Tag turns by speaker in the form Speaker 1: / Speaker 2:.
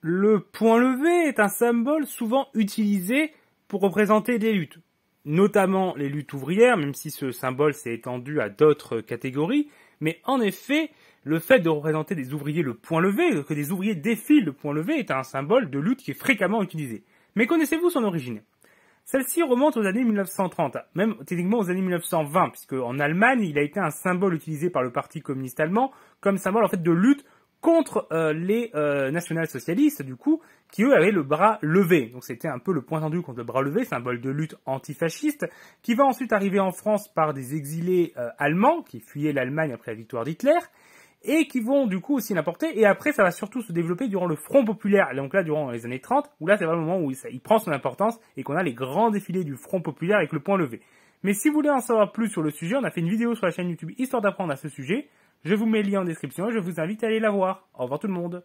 Speaker 1: Le point levé est un symbole souvent utilisé pour représenter des luttes, notamment les luttes ouvrières, même si ce symbole s'est étendu à d'autres catégories, mais en effet, le fait de représenter des ouvriers le point levé, que des ouvriers défilent le point levé, est un symbole de lutte qui est fréquemment utilisé. Mais connaissez-vous son origine Celle-ci remonte aux années 1930, même techniquement aux années 1920, puisque en Allemagne, il a été un symbole utilisé par le Parti communiste allemand comme symbole en fait de lutte contre euh, les euh, national-socialistes, du coup, qui eux avaient le bras levé. Donc c'était un peu le point tendu contre le bras levé, symbole de lutte antifasciste, qui va ensuite arriver en France par des exilés euh, allemands qui fuyaient l'Allemagne après la victoire d'Hitler et qui vont du coup aussi l'importer et après ça va surtout se développer durant le Front populaire donc là durant les années 30 où là c'est vraiment le moment où il prend son importance et qu'on a les grands défilés du Front populaire avec le point levé mais si vous voulez en savoir plus sur le sujet, on a fait une vidéo sur la chaîne YouTube Histoire d'apprendre à ce sujet. Je vous mets le lien en description et je vous invite à aller la voir. Au revoir tout le monde.